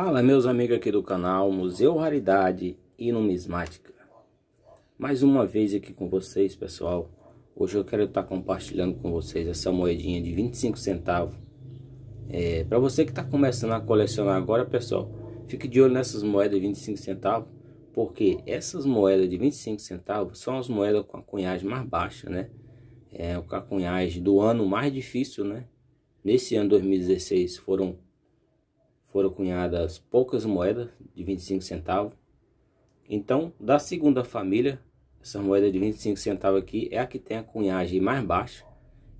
Fala meus amigos aqui do canal Museu Raridade e Numismática Mais uma vez aqui com vocês pessoal Hoje eu quero estar tá compartilhando com vocês essa moedinha de 25 centavos é, Para você que está começando a colecionar agora pessoal Fique de olho nessas moedas de 25 centavos Porque essas moedas de 25 centavos são as moedas com a cunhagem mais baixa né É a cunhagem do ano mais difícil né Nesse ano 2016 foram foram cunhadas poucas moedas de 25 centavos. Então, da segunda família, essa moeda de 25 centavos aqui é a que tem a cunhagem mais baixa.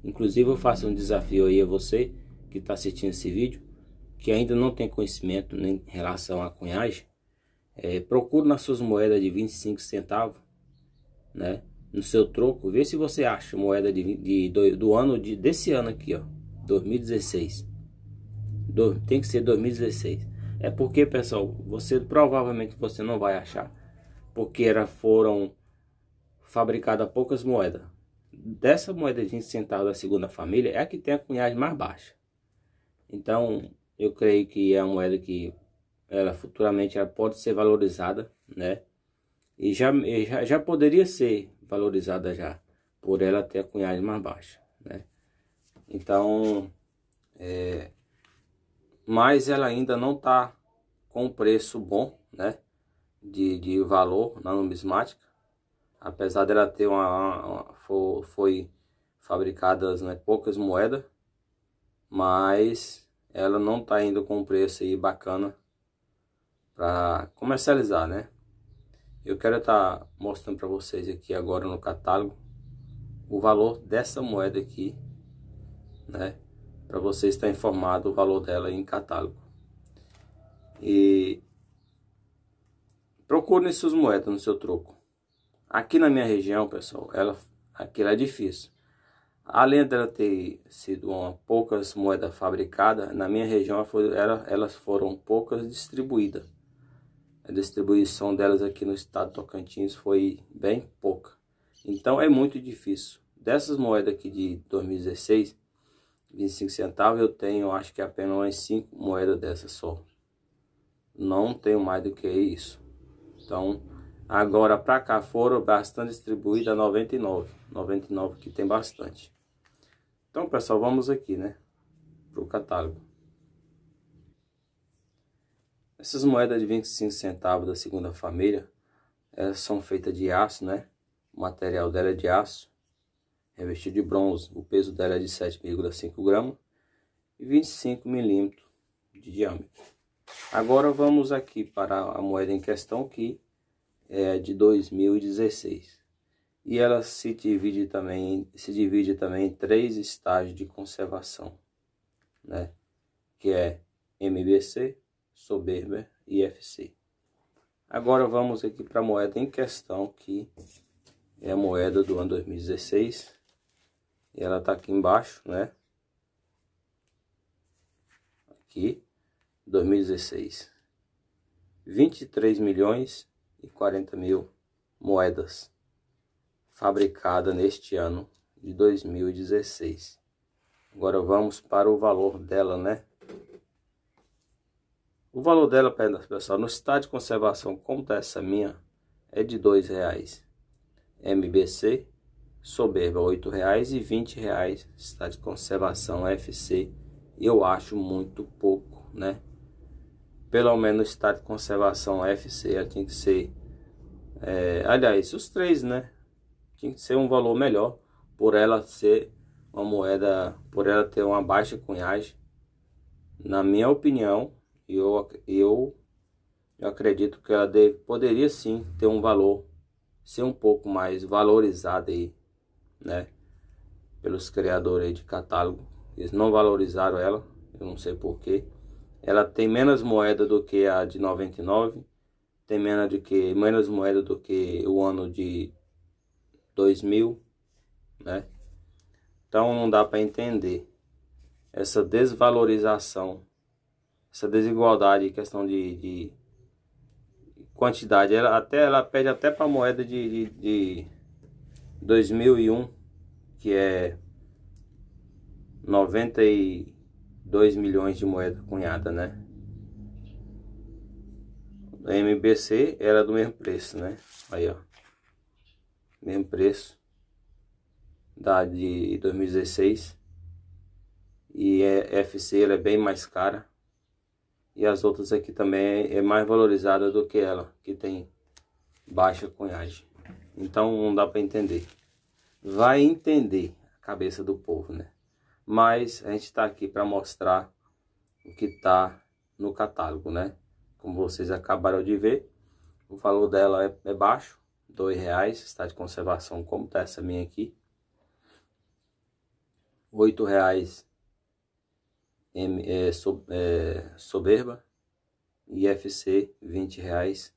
Inclusive, eu faço um desafio aí a você que está assistindo esse vídeo, que ainda não tem conhecimento em relação à cunhagem. É, procure nas suas moedas de 25 centavos, né? No seu troco, vê se você acha moeda de, de, do, do ano de, desse ano aqui, ó, 2016. Do, tem que ser 2016. É porque, pessoal, você provavelmente você não vai achar, porque era, foram fabricadas poucas moedas. Dessa moeda de 20 centavos da segunda família é a que tem a cunhagem mais baixa. Então, eu creio que é uma moeda que ela futuramente ela pode ser valorizada, né? E já, já, já poderia ser valorizada já, por ela ter a cunhagem mais baixa, né? Então, é, mas ela ainda não está com preço bom, né? De, de valor na numismática, apesar dela ter uma, uma foi, foi fabricadas né, poucas moedas, mas ela não está indo com preço aí bacana para comercializar, né? Eu quero estar tá mostrando para vocês aqui agora no catálogo o valor dessa moeda aqui, né? para você estar informado o valor dela em catálogo. E procure suas moedas no seu troco. Aqui na minha região, pessoal, ela aqui é difícil. Além dela ter sido uma poucas moedas fabricadas, na minha região ela, elas foram poucas distribuídas. A distribuição delas aqui no estado de Tocantins foi bem pouca. Então é muito difícil. Dessas moedas aqui de 2016, 25 centavos, eu tenho, acho que apenas umas 5 moedas dessa só. Não tenho mais do que isso. Então, agora para cá foram bastante distribuídas 99. 99 que tem bastante. Então, pessoal, vamos aqui, né? Pro catálogo. Essas moedas de 25 centavos da segunda família, elas são feitas de aço, né? O material dela é de aço revestido é de bronze. O peso dela é de 7,5 gramas e 25 milímetros de diâmetro. Agora vamos aqui para a moeda em questão que é de 2016. E ela se divide também, se divide também em três estágios de conservação, né? Que é MBC, Soberba e FC. Agora vamos aqui para a moeda em questão que é a moeda do ano 2016 e ela tá aqui embaixo, né? Aqui, 2016. 23 milhões e 40 mil moedas fabricada neste ano de 2016. Agora vamos para o valor dela, né? O valor dela, pessoal, no estado de conservação, como está essa minha, é de R$ 2,00. MBC Soberba R$ 8,00 e R$ reais está de conservação é FC. Eu acho muito pouco, né? Pelo menos está de conservação é FC tinha que ser... É, aliás, os três, né? Tinha que ser um valor melhor por ela ser uma moeda... Por ela ter uma baixa cunhagem. Na minha opinião, eu, eu, eu acredito que ela deve, poderia sim ter um valor, ser um pouco mais valorizada aí né? Pelos criadores de catálogo. Eles não valorizaram ela, eu não sei porquê. Ela tem menos moeda do que a de 99, tem menos, de que, menos moeda do que o ano de 2000, né? Então não dá para entender essa desvalorização, essa desigualdade em questão de, de quantidade. Ela, até, ela pede até para moeda de, de, de 2001, que é 92 milhões de moeda cunhada, né? A MBC era do mesmo preço, né? Aí, ó. Mesmo preço da de 2016. E a é, FC ela é bem mais cara. E as outras aqui também é mais valorizada do que ela, que tem baixa cunhagem. Então não dá para entender vai entender a cabeça do povo, né? Mas a gente está aqui para mostrar o que está no catálogo, né? Como vocês acabaram de ver, o valor dela é, é baixo, R$ reais está de conservação como está essa minha aqui. R$ reais é, so, é, soberba, IFC R$ reais,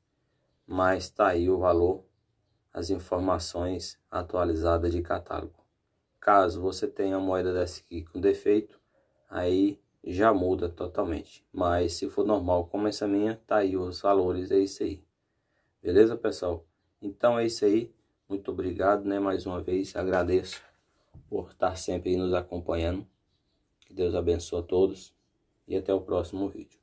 mas tá aí o valor as informações atualizadas de catálogo. Caso você tenha uma moeda dessa aqui com defeito, aí já muda totalmente. Mas se for normal como essa minha, tá aí os valores, é isso aí. Beleza, pessoal? Então é isso aí. Muito obrigado, né? Mais uma vez, agradeço por estar sempre nos acompanhando. Que Deus abençoe a todos e até o próximo vídeo.